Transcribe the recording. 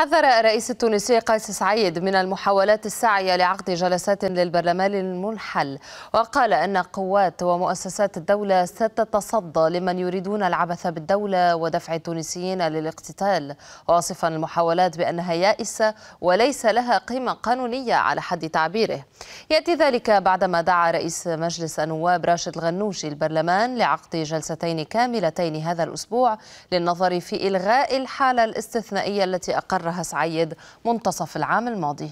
حذر الرئيس التونسي قيس سعيد من المحاولات الساعية لعقد جلسات للبرلمان المنحل وقال أن قوات ومؤسسات الدولة ستتصدى لمن يريدون العبث بالدولة ودفع التونسيين للاقتتال واصفا المحاولات بأنها يائسة وليس لها قيمة قانونية على حد تعبيره يأتي ذلك بعدما دعا رئيس مجلس النواب راشد الغنوشي البرلمان لعقد جلستين كاملتين هذا الأسبوع للنظر في إلغاء الحالة الاستثنائية التي أقر الرهس سعيد منتصف العام الماضي